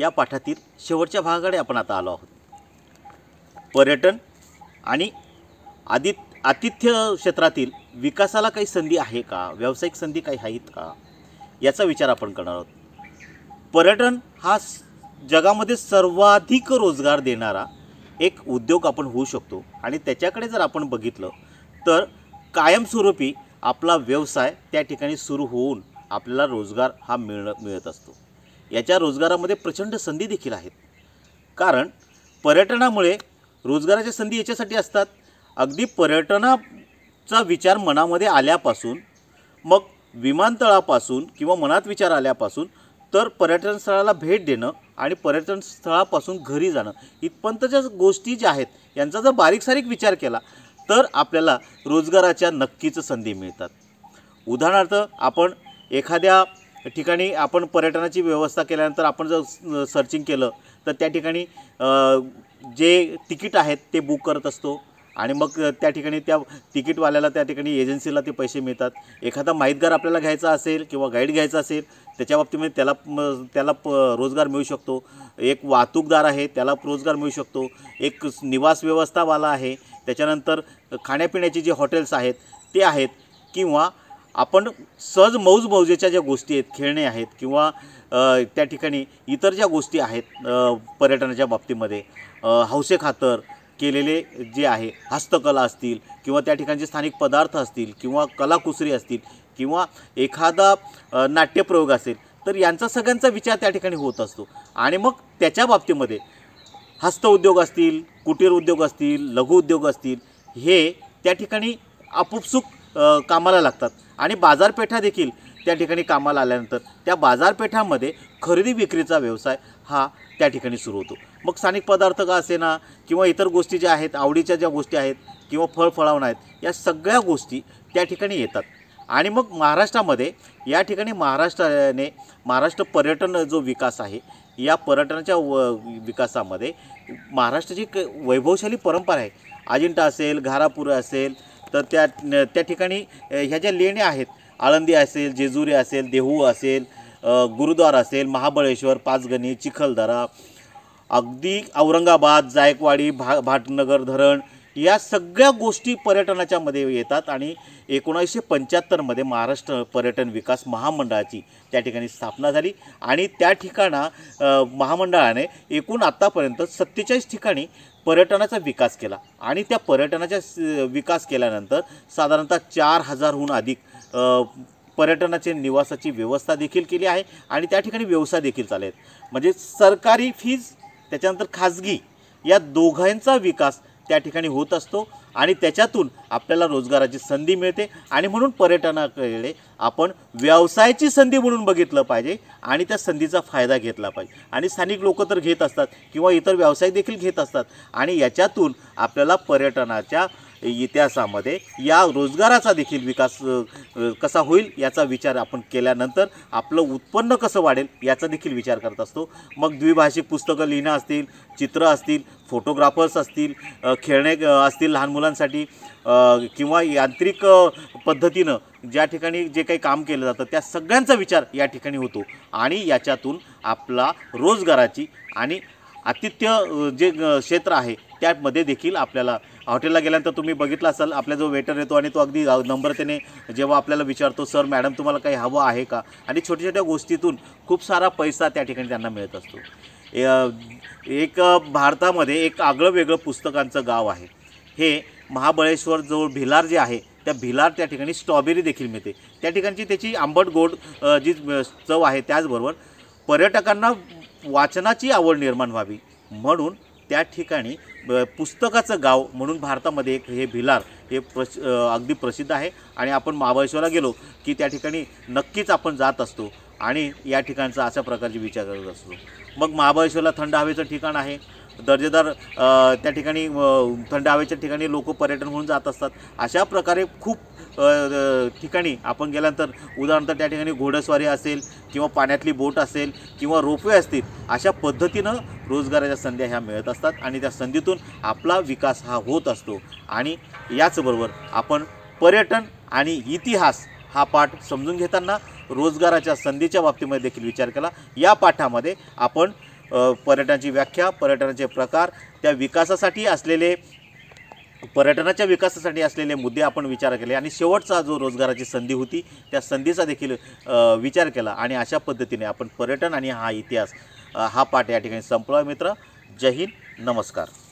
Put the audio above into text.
या पाठातील शेवटच्या भागाकडे आपण आता आलो आहोत पर्यटन आणि आदित आतिथ्य क्षेत्रातील विकासाला काही संधी आहे का व्यावसायिक संधी काही आहेत का याचा विचार आपण करणार आहोत पर्यटन हा जगामध्ये सर्वाधिक रोजगार देणारा एक उद्योग आपण होऊ शकतो आणि त्याच्याकडे जर आपण बघितलं तर कायमस्वरूपी आपला व्यवसाय त्या ठिकाणी सुरू होऊन आपल्याला रोजगार हा मिळ मिळत असतो याच्या रोजगारामध्ये प्रचंड संधी देखील आहेत कारण पर्यटनामुळे रोजगाराच्या संधी याच्यासाठी असतात अगदी पर्यटनाचा विचार मनामध्ये आल्यापासून मग विमानतळापासून किंवा मनात विचार आल्यापासून तर पर्यटनस्थळाला भेट देणं आणि पर्यटनस्थळापासून घरी जाणं इथपर्यंतच्या गोष्टी ज्या आहेत यांचा जर सारीक विचार केला तर आपल्याला रोजगाराच्या नक्कीच संधी मिळतात उदाहरणार्थ आपण एखाद्या ठिकाणी आपण पर्यटनाची व्यवस्था केल्यानंतर आपण जर सर्चिंग केलं तर त्या ठिकाणी जे तिकीट आहेत ते बुक करत असतो आणि मग त्या ठिकाणी त्या तिकीटवाल्याला त्या ठिकाणी एजन्सीला ते पैसे मिळतात एखादा माहितगार आपल्याला घ्यायचा असेल किंवा गाईड घ्यायचा असेल त्याच्या बाबतीमध्ये त्याला त्याला प रोजगार मिळू शकतो एक वाहतूकदार आहे त्याला रोजगार मिळू शकतो एक निवास व्यवस्थावाला आहे त्याच्यानंतर खाण्यापिण्याचे जे हॉटेल्स आहेत ते आहेत किंवा आपण सहज मौज ज्या गोष्टी आहेत खेळणे आहेत किंवा त्या ठिकाणी इतर ज्या गोष्टी आहेत पर्यटनाच्या बाबतीमध्ये हौसे खातर केलेले जे आहे हस्तकला असतील किंवा त्या ठिकाणचे स्थानिक पदार्थ असतील किंवा कलाकुसरी असतील किंवा एखादा नाट्यप्रयोग असेल तर यांचा सगळ्यांचा विचार त्या ठिकाणी होत असतो आणि मग त्याच्या बाबतीमध्ये हस्तउद्योग असतील कुटीर उद्योग असतील लघुउद्योग असतील हे त्या ठिकाणी आपुपसुक कामाला लागतात आणि बाजारपेठा देखील त्या ठिकाणी कामाला आल्यानंतर त्या बाजारपेठामध्ये खरेदी विक्रीचा व्यवसाय हा त्या ठिकाणी सुरू होतो मग स्थानिक पदार्थ का असेना किंवा इतर गोष्टी ज्या आहेत आवडीच्या ज्या गोष्टी आहेत किंवा फळावणं आहेत या सगळ्या गोष्टी त्या ठिकाणी येतात आणि मग महाराष्ट्रामध्ये या ठिकाणी महाराष्ट्राने महाराष्ट्र पर्यटन जो विकास आहे या पर्यटनाच्या व विकासामध्ये महाराष्ट्राची क वैभवशाली परंपरा आहे अजिंठा असेल घारापुरा असेल तर त्या त्या ठिकाणी ह्या ज्या लेण्या आहेत आळंदी असेल जेजुरी असेल देहू असेल गुरुद्वार असेल महाबळेश्वर पाचगणी चिखलदरा अगदी औरंगाबाद जायकवाडी भा भाटनगर धरण या सगळ्या गोष्टी पर्यटनाच्यामध्ये येतात आणि एकोणीसशे पंच्याहत्तरमध्ये महाराष्ट्र पर्यटन विकास महामंडळाची त्या ठिकाणी स्थापना झाली आणि त्या ठिकाणा महामंडळाने एकूण आत्तापर्यंत सत्तेचाळीस ठिकाणी पर्यटनाचा विकास केला आणि त्या पर्यटनाच्या विकास केल्यानंतर साधारणतः चार हजारहून अधिक पर्यटनाचे निवासाची व्यवस्था देखील केली आहे आणि त्या ठिकाणी व्यवसाय देखील चालेल म्हणजे सरकारी फीज त्याच्यानंतर खाजगी या दोघांचा विकास त्या ठिकाणी होत असतो आणि त्याच्यातून आपल्याला रोजगाराची संधी मिळते आणि म्हणून पर्यटनाकडे आपण व्यवसायाची संधी म्हणून बघितलं पाहिजे आणि त्या संधीचा फायदा घेतला पाहिजे आणि स्थानिक लोक तर घेत असतात किंवा इतर व्यावसायिक देखील घेत असतात आणि याच्यातून आपल्याला पर्यटनाच्या इतिहासामध्ये या रोजगाराचा देखील विकास कसा होईल याचा विचार आपण केल्यानंतर आपलं उत्पन्न कसं वाढेल याचा देखील विचार करत असतो मग द्विभाषिक पुस्तकं लिहिणं असतील चित्र असतील फोटोग्राफर्स असतील खेळणे असतील लहान मुलांसाठी किंवा यांत्रिक पद्धतीनं ज्या ठिकाणी जे काही काम केलं जातं त्या सगळ्यांचा विचार या ठिकाणी होतो आणि याच्यातून आपला रोजगाराची आणि आतिथ्य जे क्षेत्र आहे त्यामध्ये देखील आपल्याला हॉटेलला गेल्यानंतर तुम्ही बघितलं असाल आपला जो वेटर येतो आणि तो अगदी नंबर त्याने जेव्हा आपल्याला विचारतो सर मॅडम तुम्हाला काही हवं आहे का आणि छोट्या छोट्या गोष्टीतून खूप सारा पैसा त्या ठिकाणी त्यांना मिळत असतो एक भारतामध्ये एक आगळं वेगळं पुस्तकांचं गाव आहे हे महाबळेश्वर जवळ भिलार जे आहे त्या भिलार त्या ठिकाणी स्ट्रॉबेरी देखील मिळते त्या ठिकाणची त्याची आंबट गोड जी चव आहे त्याचबरोबर पर्यटकांना वाचनाची आवड निर्माण व्हावी म्हणून त्या ठिकाणी पुस्तकाचं गाव म्हणून भारतामध्ये एक हे भिलार हे प्रस अगदी प्रसिद्ध आहे आणि आपण महाबळेश्वरला गेलो की त्या ठिकाणी नक्कीच आपण जात असतो आणि या ठिकाणचा अशा प्रकारचे विचार करत असतो मग महाबळेश्वरला थंड हवेचं ठिकाण आहे दर्जेदार त्या ठिकाणी थंड हवेच्या ठिकाणी लोक पर्यटन म्हणून जात असतात अशा प्रकारे खूप ठिकाणी आपण गेल्यानंतर उदाहरणार्थ त्या ठिकाणी घोडस्वारी असेल किंवा पाण्यातली बोट असेल किंवा रोपवे असतील अशा पद्धतीनं रोजगाराच्या संध्या ह्या मिळत असतात आणि त्या संधीतून आपला विकास हा होत असतो आणि याचबरोबर आपण पर्यटन आणि इतिहास हा पाठ समजून घेताना रोजगाराच्या संधीच्या बाबतीमध्ये देखील विचार केला या पाठामध्ये आपण पर्यटनाची व्याख्या पर्यटनाचे प्रकार त्या विकासासाठी असलेले पर्यटनाच्या विकासासाठी असलेले मुद्दे आपण विचार केले आणि शेवटचा जो रोजगाराची संधी होती त्या संधीचा देखील विचार केला आणि अशा पद्धतीने आपण पर्यटन आणि हा इतिहास हा पाठ या ठिकाणी संपला मित्र जय हिंद नमस्कार